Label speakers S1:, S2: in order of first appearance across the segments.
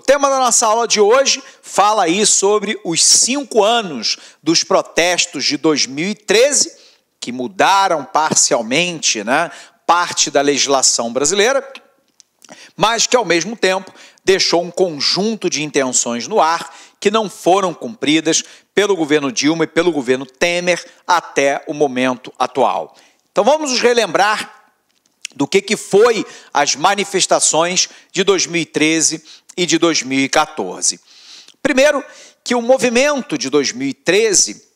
S1: O tema da nossa aula de hoje fala aí sobre os cinco anos dos protestos de 2013, que mudaram parcialmente né, parte da legislação brasileira, mas que, ao mesmo tempo, deixou um conjunto de intenções no ar que não foram cumpridas pelo governo Dilma e pelo governo Temer até o momento atual. Então vamos nos relembrar do que, que foi as manifestações de 2013 e de 2014. Primeiro, que o movimento de 2013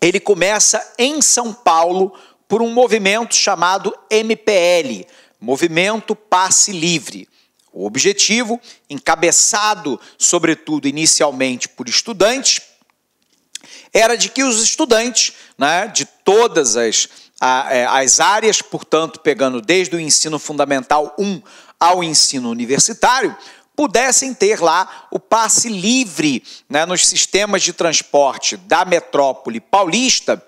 S1: ele começa em São Paulo por um movimento chamado MPL, Movimento Passe Livre. O objetivo, encabeçado sobretudo inicialmente por estudantes, era de que os estudantes né, de todas as, é, as áreas, portanto, pegando desde o ensino fundamental 1 ao ensino universitário, pudessem ter lá o passe livre né, nos sistemas de transporte da metrópole paulista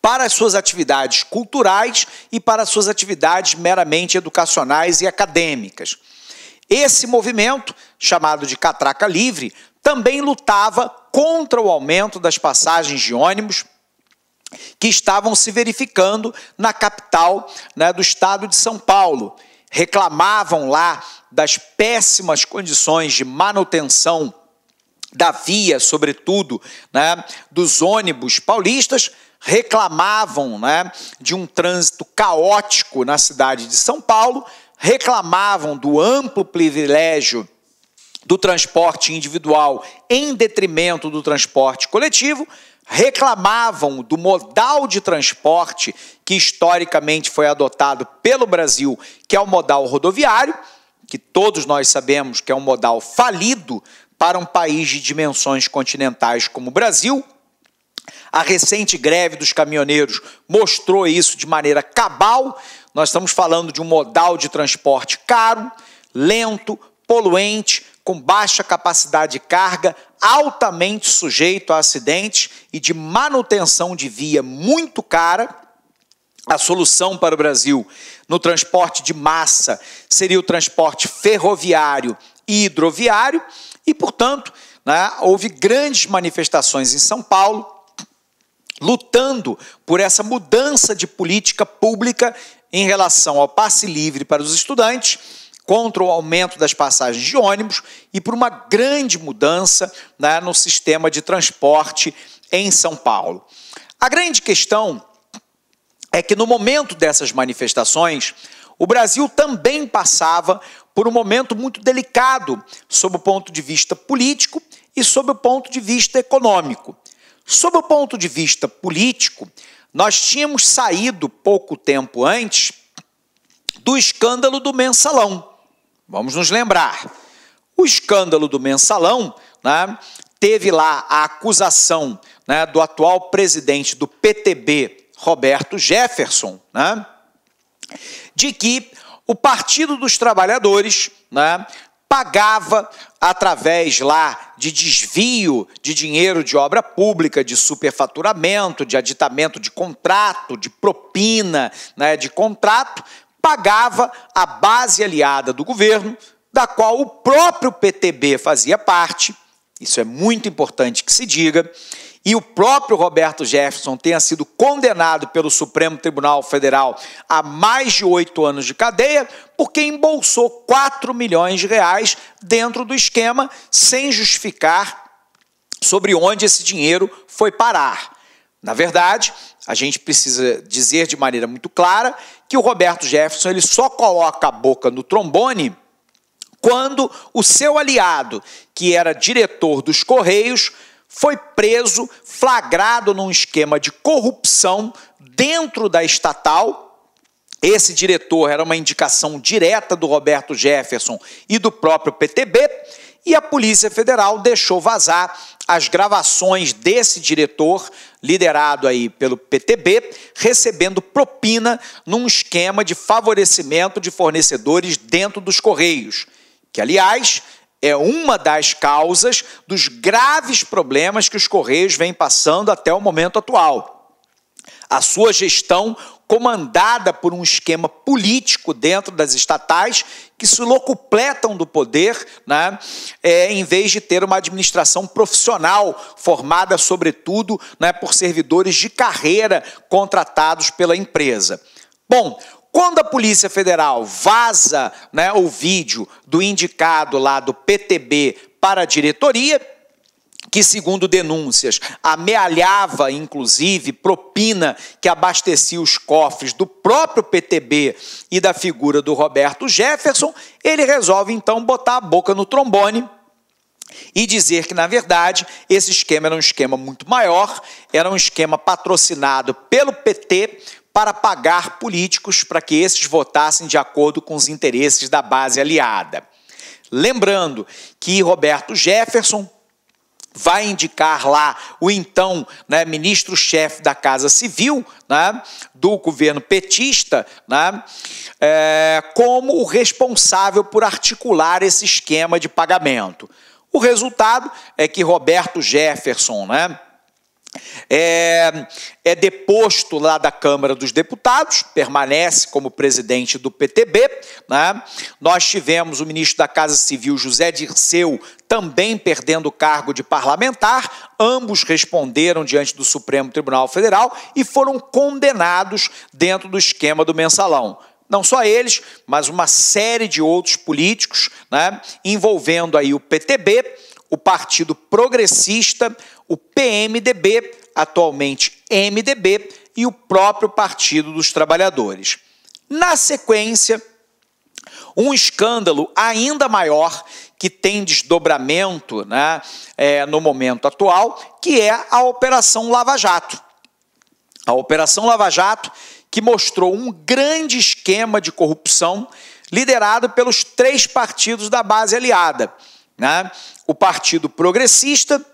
S1: para as suas atividades culturais e para as suas atividades meramente educacionais e acadêmicas. Esse movimento, chamado de Catraca Livre, também lutava contra o aumento das passagens de ônibus que estavam se verificando na capital né, do estado de São Paulo. Reclamavam lá das péssimas condições de manutenção da via, sobretudo, né, dos ônibus paulistas, reclamavam né, de um trânsito caótico na cidade de São Paulo, reclamavam do amplo privilégio do transporte individual em detrimento do transporte coletivo, reclamavam do modal de transporte que historicamente foi adotado pelo Brasil, que é o modal rodoviário que todos nós sabemos que é um modal falido para um país de dimensões continentais como o Brasil. A recente greve dos caminhoneiros mostrou isso de maneira cabal. Nós estamos falando de um modal de transporte caro, lento, poluente, com baixa capacidade de carga, altamente sujeito a acidentes e de manutenção de via muito cara a solução para o Brasil no transporte de massa seria o transporte ferroviário e hidroviário, e, portanto, né, houve grandes manifestações em São Paulo, lutando por essa mudança de política pública em relação ao passe livre para os estudantes, contra o aumento das passagens de ônibus e por uma grande mudança né, no sistema de transporte em São Paulo. A grande questão é que no momento dessas manifestações, o Brasil também passava por um momento muito delicado sob o ponto de vista político e sob o ponto de vista econômico. Sob o ponto de vista político, nós tínhamos saído pouco tempo antes do escândalo do mensalão. Vamos nos lembrar. O escândalo do mensalão né, teve lá a acusação né, do atual presidente do PTB, Roberto Jefferson, né, de que o Partido dos Trabalhadores né, pagava através lá de desvio de dinheiro de obra pública, de superfaturamento, de aditamento de contrato, de propina né, de contrato, pagava a base aliada do governo, da qual o próprio PTB fazia parte, isso é muito importante que se diga, e o próprio Roberto Jefferson tenha sido condenado pelo Supremo Tribunal Federal a mais de oito anos de cadeia, porque embolsou 4 milhões de reais dentro do esquema, sem justificar sobre onde esse dinheiro foi parar. Na verdade, a gente precisa dizer de maneira muito clara que o Roberto Jefferson ele só coloca a boca no trombone quando o seu aliado, que era diretor dos Correios, foi preso, flagrado num esquema de corrupção dentro da estatal. Esse diretor era uma indicação direta do Roberto Jefferson e do próprio PTB, e a Polícia Federal deixou vazar as gravações desse diretor, liderado aí pelo PTB, recebendo propina num esquema de favorecimento de fornecedores dentro dos Correios, que aliás é uma das causas dos graves problemas que os Correios vêm passando até o momento atual. A sua gestão comandada por um esquema político dentro das estatais que se locupletam do poder, né, é, em vez de ter uma administração profissional formada, sobretudo, né, por servidores de carreira contratados pela empresa. Bom, quando a Polícia Federal vaza né, o vídeo do indicado lá do PTB para a diretoria, que, segundo denúncias, amealhava, inclusive, propina que abastecia os cofres do próprio PTB e da figura do Roberto Jefferson, ele resolve então botar a boca no trombone e dizer que, na verdade, esse esquema era um esquema muito maior, era um esquema patrocinado pelo PT, para pagar políticos para que esses votassem de acordo com os interesses da base aliada. Lembrando que Roberto Jefferson vai indicar lá o então né, ministro-chefe da Casa Civil né, do governo petista né, é, como o responsável por articular esse esquema de pagamento. O resultado é que Roberto Jefferson, né? É, é, deposto lá da Câmara dos Deputados, permanece como presidente do PTB. Né? Nós tivemos o ministro da Casa Civil, José Dirceu, também perdendo o cargo de parlamentar. Ambos responderam diante do Supremo Tribunal Federal e foram condenados dentro do esquema do mensalão não só eles, mas uma série de outros políticos, né, envolvendo aí o PTB, o Partido Progressista, o PMDB, atualmente MDB, e o próprio Partido dos Trabalhadores. Na sequência, um escândalo ainda maior que tem desdobramento né, é, no momento atual, que é a Operação Lava Jato. A Operação Lava Jato, que mostrou um grande esquema de corrupção liderado pelos três partidos da base aliada: né? o Partido Progressista,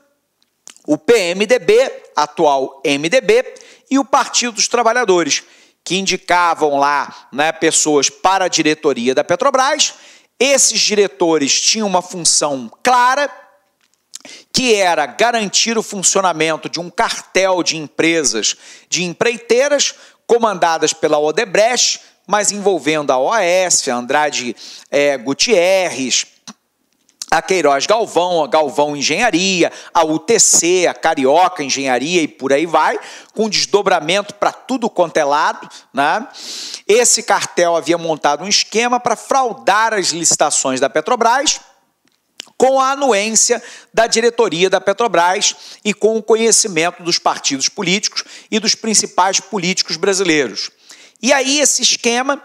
S1: o PMDB, atual MDB, e o Partido dos Trabalhadores, que indicavam lá né, pessoas para a diretoria da Petrobras. Esses diretores tinham uma função clara, que era garantir o funcionamento de um cartel de empresas de empreiteiras comandadas pela Odebrecht, mas envolvendo a OAS, a Andrade é, Gutierrez, a Queiroz Galvão, a Galvão Engenharia, a UTC, a Carioca Engenharia e por aí vai, com desdobramento para tudo quanto é lado. Né? Esse cartel havia montado um esquema para fraudar as licitações da Petrobras com a anuência da diretoria da Petrobras e com o conhecimento dos partidos políticos e dos principais políticos brasileiros. E aí esse esquema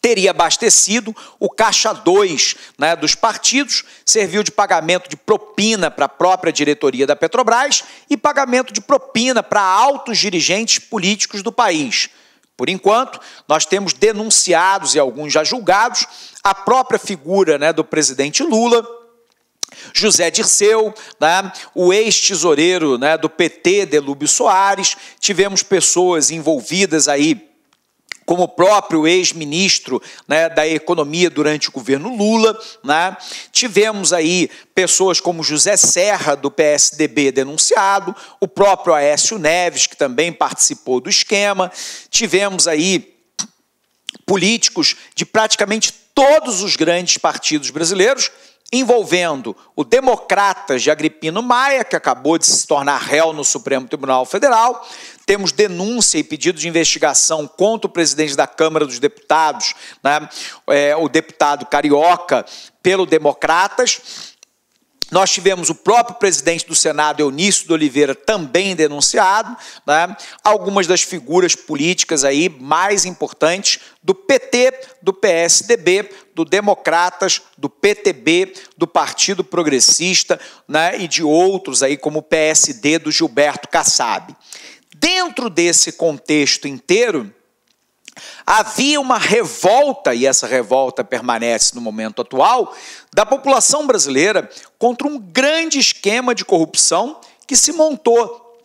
S1: teria abastecido o caixa 2 né, dos partidos, serviu de pagamento de propina para a própria diretoria da Petrobras e pagamento de propina para altos dirigentes políticos do país. Por enquanto, nós temos denunciados e alguns já julgados a própria figura né, do presidente Lula. José Dirceu, né, o ex-tesoureiro né, do PT, Delúbio Soares, tivemos pessoas envolvidas aí como o próprio ex-ministro né, da Economia durante o governo Lula. Né? Tivemos aí pessoas como José Serra, do PSDB, denunciado, o próprio Aécio Neves, que também participou do esquema. Tivemos aí políticos de praticamente todos os grandes partidos brasileiros envolvendo o Democratas de Agripino Maia, que acabou de se tornar réu no Supremo Tribunal Federal. Temos denúncia e pedido de investigação contra o presidente da Câmara dos Deputados, né, é, o deputado carioca, pelo Democratas. Nós tivemos o próprio presidente do Senado, Eunício de Oliveira, também denunciado, né? algumas das figuras políticas aí mais importantes do PT, do PSDB, do Democratas, do PTB, do Partido Progressista né? e de outros aí, como o PSD do Gilberto Kassab. Dentro desse contexto inteiro, havia uma revolta, e essa revolta permanece no momento atual, da população brasileira contra um grande esquema de corrupção que se montou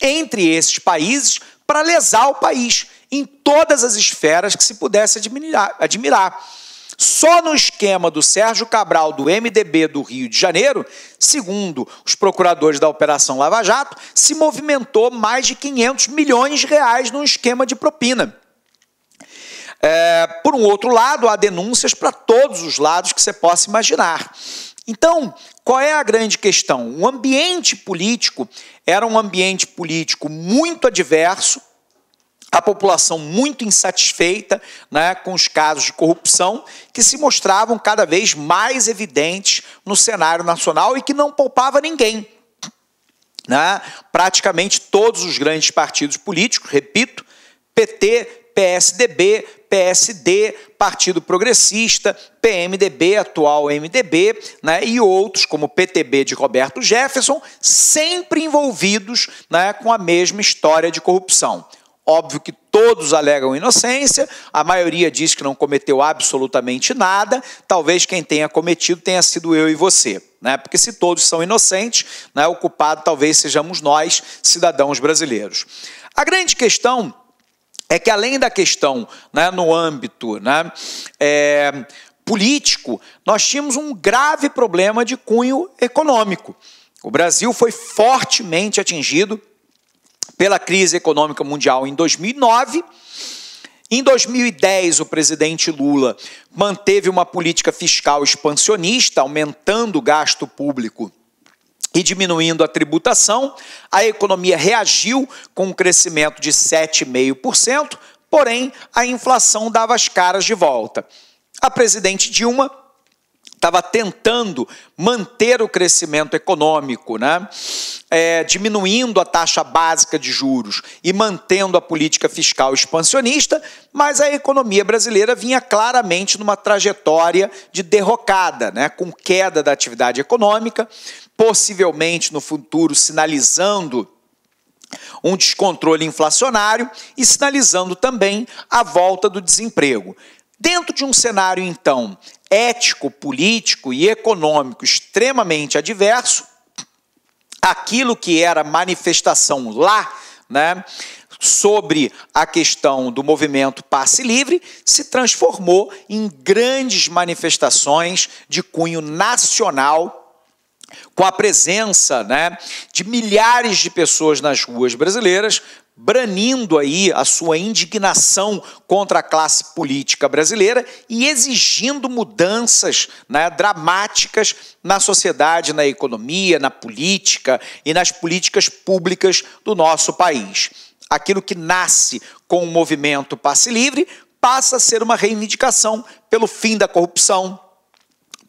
S1: entre esses países para lesar o país em todas as esferas que se pudesse admirar. admirar. Só no esquema do Sérgio Cabral do MDB do Rio de Janeiro, segundo os procuradores da Operação Lava Jato, se movimentou mais de 500 milhões de reais num esquema de propina. É, por um outro lado, há denúncias para todos os lados que você possa imaginar. Então, qual é a grande questão? O ambiente político era um ambiente político muito adverso, a população muito insatisfeita né, com os casos de corrupção que se mostravam cada vez mais evidentes no cenário nacional e que não poupava ninguém. Né? Praticamente todos os grandes partidos políticos, repito, PT, PSDB, PSD, Partido Progressista, PMDB, atual MDB, né, e outros, como PTB de Roberto Jefferson, sempre envolvidos né, com a mesma história de corrupção. Óbvio que todos alegam inocência, a maioria diz que não cometeu absolutamente nada, talvez quem tenha cometido tenha sido eu e você. Né? Porque se todos são inocentes, né, o culpado talvez sejamos nós, cidadãos brasileiros. A grande questão é que além da questão né, no âmbito né, é, político, nós tínhamos um grave problema de cunho econômico. O Brasil foi fortemente atingido pela crise econômica mundial em 2009. Em 2010, o presidente Lula manteve uma política fiscal expansionista, aumentando o gasto público e diminuindo a tributação, a economia reagiu com um crescimento de 7,5%, porém a inflação dava as caras de volta. A presidente Dilma estava tentando manter o crescimento econômico, né? É, diminuindo a taxa básica de juros e mantendo a política fiscal expansionista, mas a economia brasileira vinha claramente numa trajetória de derrocada, né? com queda da atividade econômica, possivelmente no futuro sinalizando um descontrole inflacionário e sinalizando também a volta do desemprego. Dentro de um cenário, então, ético, político e econômico extremamente adverso, aquilo que era manifestação lá, né, sobre a questão do movimento Passe Livre se transformou em grandes manifestações de cunho nacional. Com a presença né, de milhares de pessoas nas ruas brasileiras branindo aí a sua indignação contra a classe política brasileira e exigindo mudanças né, dramáticas na sociedade, na economia, na política e nas políticas públicas do nosso país. Aquilo que nasce com o movimento Passe Livre passa a ser uma reivindicação pelo fim da corrupção,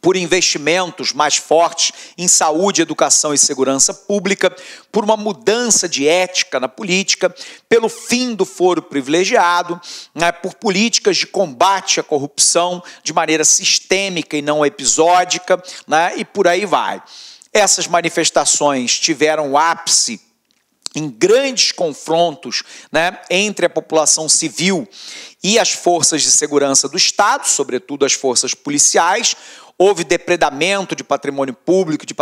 S1: por investimentos mais fortes em saúde, educação e segurança pública, por uma mudança de ética na política, pelo fim do foro privilegiado, né, por políticas de combate à corrupção de maneira sistêmica e não episódica, né, e por aí vai. Essas manifestações tiveram ápice em grandes confrontos né, entre a população civil e as forças de segurança do Estado, sobretudo as forças policiais, houve depredamento de patrimônio público, de,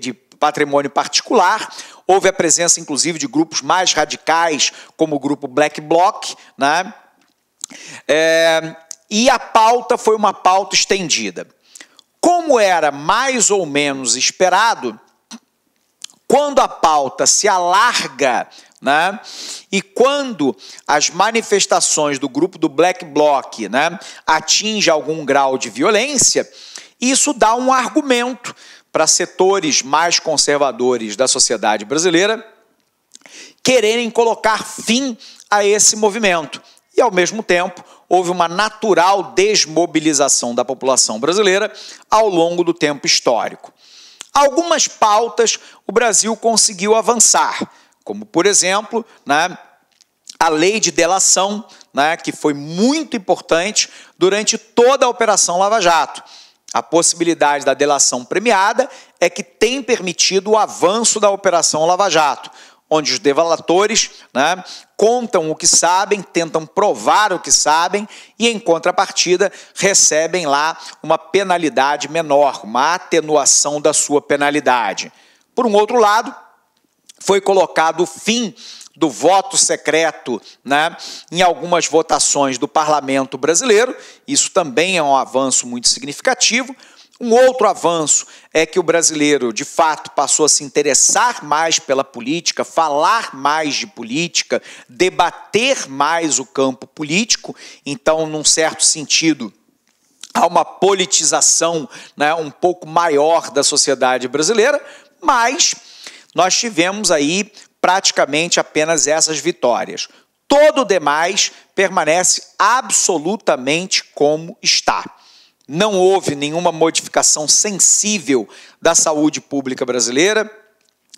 S1: de patrimônio particular. Houve a presença, inclusive, de grupos mais radicais, como o grupo Black Bloc. Né? É... e a pauta foi uma pauta estendida. Como era mais ou menos esperado, quando a pauta se alarga né? E quando as manifestações do grupo do Black Bloc né, atinge algum grau de violência, isso dá um argumento para setores mais conservadores da sociedade brasileira quererem colocar fim a esse movimento. E, ao mesmo tempo, houve uma natural desmobilização da população brasileira ao longo do tempo histórico. Algumas pautas o Brasil conseguiu avançar, como, por exemplo, né, a lei de delação, né, que foi muito importante durante toda a Operação Lava Jato a possibilidade da delação premiada é que tem permitido o avanço da Operação Lava Jato, onde os delatores né, contam o que sabem, tentam provar o que sabem e, em contrapartida, recebem lá uma penalidade menor, uma atenuação da sua penalidade. Por um outro lado, foi colocado o fim do voto secreto né, em algumas votações do parlamento brasileiro, isso também é um avanço muito significativo. Um outro avanço é que o brasileiro, de fato, passou a se interessar mais pela política, falar mais de política, debater mais o campo político. Então, num certo sentido, há uma politização né, um pouco maior da sociedade brasileira, mas nós tivemos aí praticamente apenas essas vitórias. Todo o demais permanece absolutamente como está. Não houve nenhuma modificação sensível da saúde pública brasileira,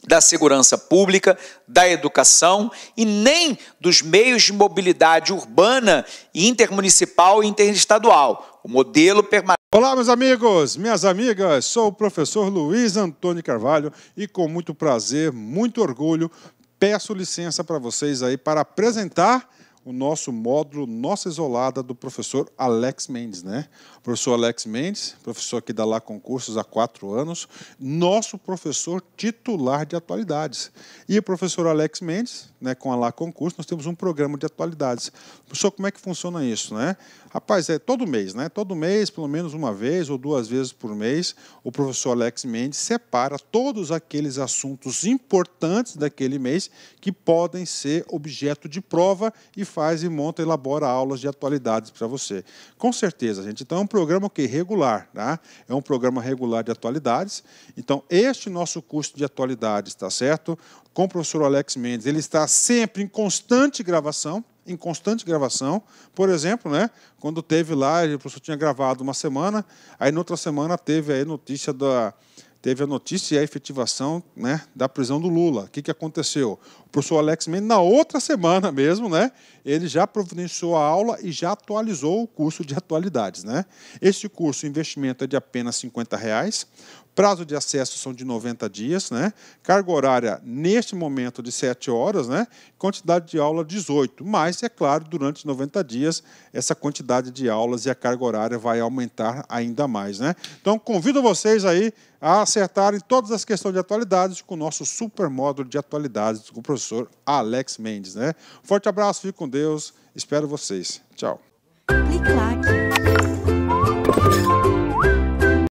S1: da segurança pública, da educação e nem dos meios de mobilidade urbana, intermunicipal e interestadual. O modelo permanece.
S2: Olá, meus amigos, minhas amigas, sou o professor Luiz Antônio Carvalho e com muito prazer, muito orgulho, peço licença para vocês aí para apresentar o nosso módulo Nossa Isolada do professor Alex Mendes, né? professor Alex Mendes, professor que dá lá concursos há quatro anos, nosso professor titular de atualidades. E o professor Alex Mendes, né, com a lá concursos, nós temos um programa de atualidades. Professor, como é que funciona isso, né? Rapaz, é todo mês, né? Todo mês, pelo menos uma vez ou duas vezes por mês, o professor Alex Mendes separa todos aqueles assuntos importantes daquele mês que podem ser objeto de prova e faz e monta, elabora aulas de atualidades para você. Com certeza, gente. Então é um programa que regular, tá? É um programa regular de atualidades. Então este nosso curso de atualidades, tá certo? Com o professor Alex Mendes, ele está sempre em constante gravação em constante gravação. Por exemplo, né, quando teve lá, o professor tinha gravado uma semana, aí na outra semana teve a notícia da teve a notícia e a efetivação né, da prisão do Lula. O que, que aconteceu? O professor Alex Mendes, na outra semana mesmo, né, ele já providenciou a aula e já atualizou o curso de atualidades. Né? Este curso, o investimento é de apenas R$ reais. Prazo de acesso são de 90 dias, né? Carga horária, neste momento, de 7 horas, né? Quantidade de aula, 18. Mas, é claro, durante 90 dias, essa quantidade de aulas e a carga horária vai aumentar ainda mais, né? Então, convido vocês aí a acertarem todas as questões de atualidades com o nosso super módulo de atualidades com o professor professor Alex Mendes. Né? Forte abraço, fique com Deus, espero vocês. Tchau. Clique,